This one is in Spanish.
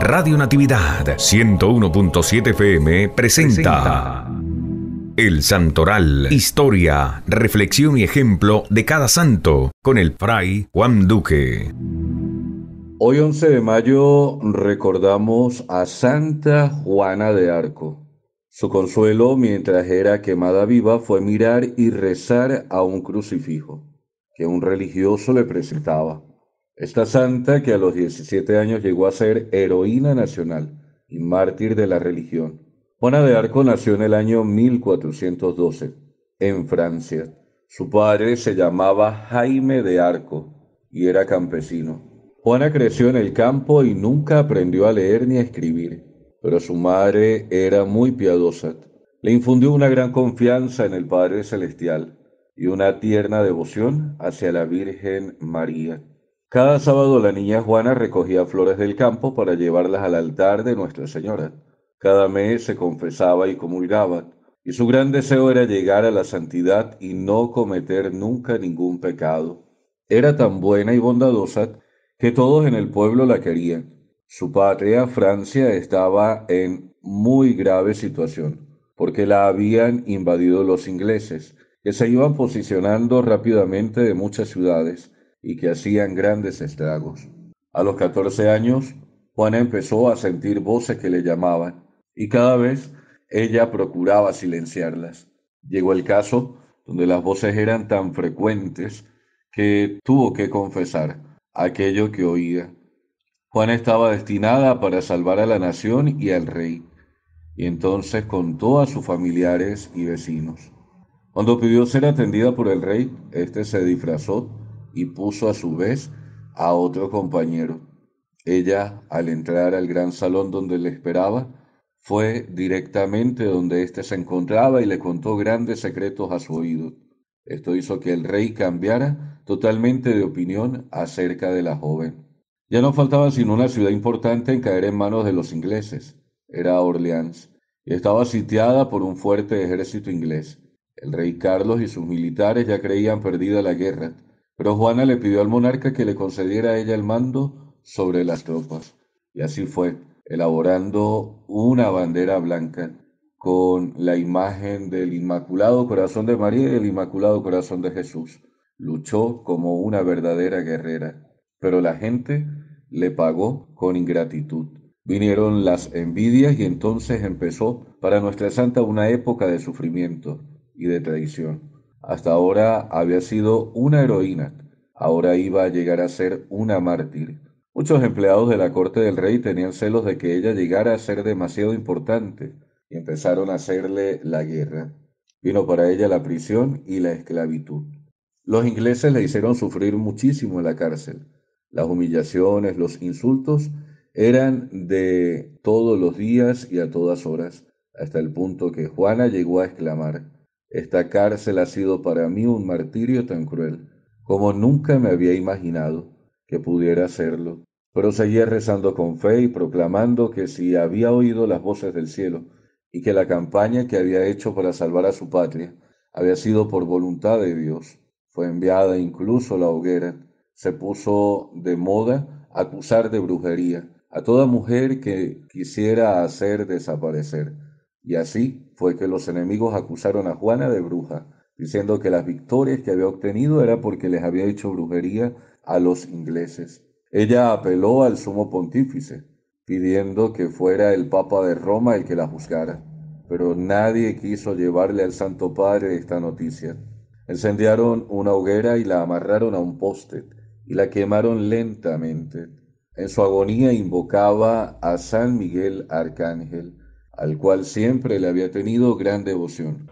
Radio Natividad 101.7 FM presenta, El Santoral, historia, reflexión y ejemplo de cada santo con el fray Juan Duque. Hoy 11 de mayo recordamos a Santa Juana de Arco. Su consuelo mientras era quemada viva fue mirar y rezar a un crucifijo que un religioso le presentaba. Esta santa, que a los 17 años llegó a ser heroína nacional y mártir de la religión, Juana de Arco nació en el año 1412, en Francia. Su padre se llamaba Jaime de Arco y era campesino. Juana creció en el campo y nunca aprendió a leer ni a escribir, pero su madre era muy piadosa. Le infundió una gran confianza en el Padre Celestial y una tierna devoción hacia la Virgen María. Cada sábado la niña Juana recogía flores del campo para llevarlas al altar de Nuestra Señora. Cada mes se confesaba y comulgaba, y su gran deseo era llegar a la santidad y no cometer nunca ningún pecado. Era tan buena y bondadosa que todos en el pueblo la querían. Su patria, Francia, estaba en muy grave situación, porque la habían invadido los ingleses, que se iban posicionando rápidamente de muchas ciudades y que hacían grandes estragos. A los 14 años, Juana empezó a sentir voces que le llamaban y cada vez ella procuraba silenciarlas. Llegó el caso donde las voces eran tan frecuentes que tuvo que confesar aquello que oía. Juana estaba destinada para salvar a la nación y al rey, y entonces contó a sus familiares y vecinos. Cuando pidió ser atendida por el rey, Este se disfrazó y puso a su vez a otro compañero. Ella, al entrar al gran salón donde le esperaba, fue directamente donde éste se encontraba y le contó grandes secretos a su oído. Esto hizo que el rey cambiara totalmente de opinión acerca de la joven. Ya no faltaba sino una ciudad importante en caer en manos de los ingleses. Era Orleans, y estaba sitiada por un fuerte ejército inglés. El rey Carlos y sus militares ya creían perdida la guerra, pero Juana le pidió al monarca que le concediera a ella el mando sobre las tropas. Y así fue, elaborando una bandera blanca con la imagen del Inmaculado Corazón de María y del Inmaculado Corazón de Jesús. Luchó como una verdadera guerrera, pero la gente le pagó con ingratitud. Vinieron las envidias y entonces empezó para nuestra santa una época de sufrimiento y de traición. Hasta ahora había sido una heroína, ahora iba a llegar a ser una mártir. Muchos empleados de la corte del rey tenían celos de que ella llegara a ser demasiado importante y empezaron a hacerle la guerra. Vino para ella la prisión y la esclavitud. Los ingleses le hicieron sufrir muchísimo en la cárcel. Las humillaciones, los insultos eran de todos los días y a todas horas, hasta el punto que Juana llegó a exclamar, esta cárcel ha sido para mí un martirio tan cruel como nunca me había imaginado que pudiera serlo pero seguía rezando con fe y proclamando que si había oído las voces del cielo y que la campaña que había hecho para salvar a su patria había sido por voluntad de Dios, fue enviada incluso la hoguera, se puso de moda acusar de brujería a toda mujer que quisiera hacer desaparecer y así fue que los enemigos acusaron a Juana de bruja, diciendo que las victorias que había obtenido era porque les había hecho brujería a los ingleses. Ella apeló al sumo pontífice, pidiendo que fuera el Papa de Roma el que la juzgara, pero nadie quiso llevarle al Santo Padre esta noticia. Encendiaron una hoguera y la amarraron a un poste y la quemaron lentamente. En su agonía invocaba a San Miguel Arcángel, al cual siempre le había tenido gran devoción.